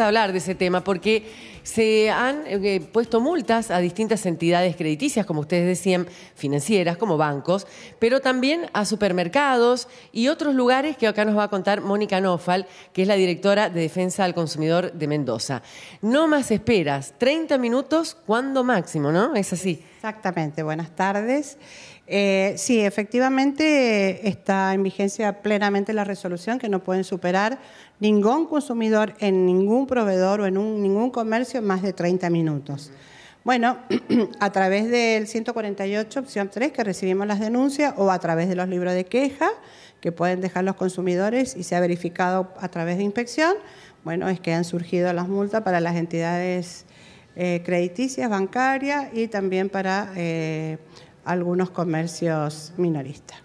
hablar de ese tema porque se han eh, puesto multas a distintas entidades crediticias, como ustedes decían, financieras, como bancos, pero también a supermercados y otros lugares que acá nos va a contar Mónica Nofal, que es la directora de Defensa al Consumidor de Mendoza. No más esperas, 30 minutos, cuándo máximo, ¿no? Es así. Exactamente, buenas tardes. Eh, sí, efectivamente está en vigencia plenamente la resolución que no pueden superar ningún consumidor en ningún proveedor o en ningún comercio más de 30 minutos. Bueno, a través del 148, opción 3, que recibimos las denuncias, o a través de los libros de queja que pueden dejar los consumidores y se ha verificado a través de inspección, bueno, es que han surgido las multas para las entidades eh, crediticias, bancarias y también para... Eh, algunos comercios minoristas.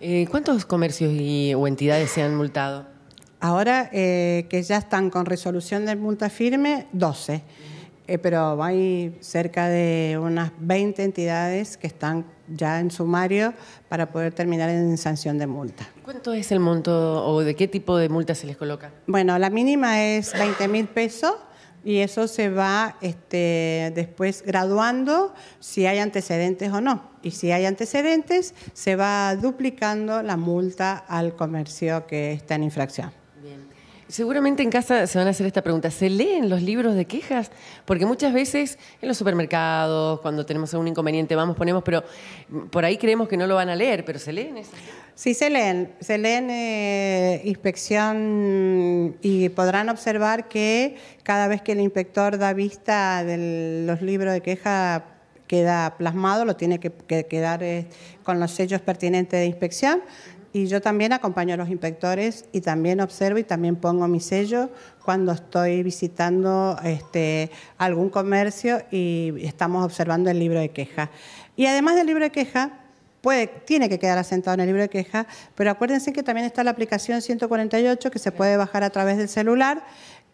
Eh, ¿Cuántos comercios y, o entidades se han multado? Ahora eh, que ya están con resolución de multa firme, 12. Eh, pero hay cerca de unas 20 entidades que están ya en sumario para poder terminar en sanción de multa. ¿Cuánto es el monto o de qué tipo de multa se les coloca? Bueno, la mínima es 20 mil pesos y eso se va este, después graduando si hay antecedentes o no. Y si hay antecedentes, se va duplicando la multa al comercio que está en infracción. Seguramente en casa se van a hacer esta pregunta. ¿Se leen los libros de quejas? Porque muchas veces en los supermercados, cuando tenemos algún inconveniente, vamos, ponemos, pero por ahí creemos que no lo van a leer, pero ¿se leen eso? Sí, se leen. Se leen eh, inspección y podrán observar que cada vez que el inspector da vista de los libros de queja queda plasmado, lo tiene que, quedar eh, con los sellos pertinentes de inspección. Y yo también acompaño a los inspectores y también observo y también pongo mi sello cuando estoy visitando este, algún comercio y estamos observando el libro de queja. Y además del libro de queja, Puede, tiene que quedar asentado en el libro de queja, pero acuérdense que también está la aplicación 148 que se puede bajar a través del celular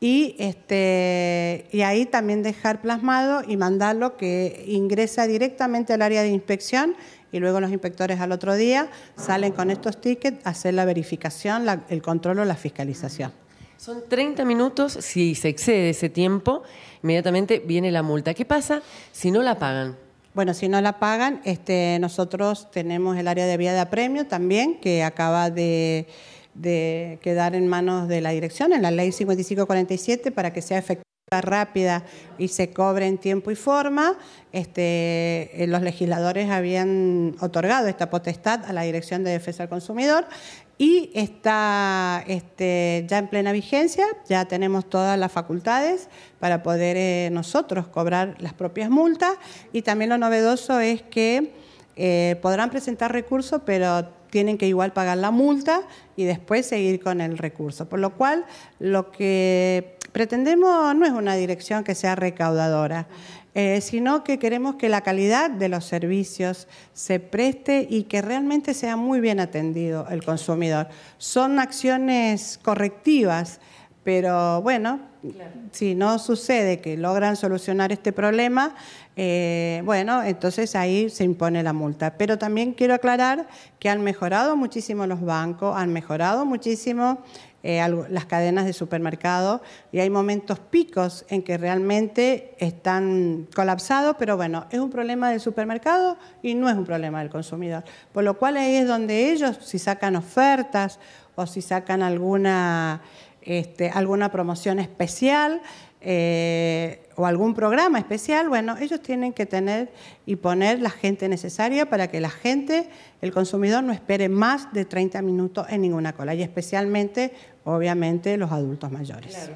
y, este, y ahí también dejar plasmado y mandarlo que ingresa directamente al área de inspección y luego los inspectores al otro día salen con estos tickets a hacer la verificación, el control o la fiscalización. Son 30 minutos, si se excede ese tiempo, inmediatamente viene la multa. ¿Qué pasa si no la pagan? Bueno, si no la pagan, este, nosotros tenemos el área de vía de apremio también, que acaba de de quedar en manos de la dirección, en la ley 5547, para que sea efectiva rápida y se cobre en tiempo y forma, este, eh, los legisladores habían otorgado esta potestad a la Dirección de Defensa del Consumidor y está este, ya en plena vigencia, ya tenemos todas las facultades para poder eh, nosotros cobrar las propias multas y también lo novedoso es que eh, podrán presentar recursos, pero tienen que igual pagar la multa y después seguir con el recurso. Por lo cual, lo que pretendemos no es una dirección que sea recaudadora, eh, sino que queremos que la calidad de los servicios se preste y que realmente sea muy bien atendido el consumidor. Son acciones correctivas. Pero bueno, si no sucede que logran solucionar este problema, eh, bueno, entonces ahí se impone la multa. Pero también quiero aclarar que han mejorado muchísimo los bancos, han mejorado muchísimo eh, las cadenas de supermercado y hay momentos picos en que realmente están colapsados, pero bueno, es un problema del supermercado y no es un problema del consumidor. Por lo cual ahí es donde ellos, si sacan ofertas o si sacan alguna este, alguna promoción especial eh, o algún programa especial, bueno, ellos tienen que tener y poner la gente necesaria para que la gente, el consumidor, no espere más de 30 minutos en ninguna cola, y especialmente, obviamente, los adultos mayores.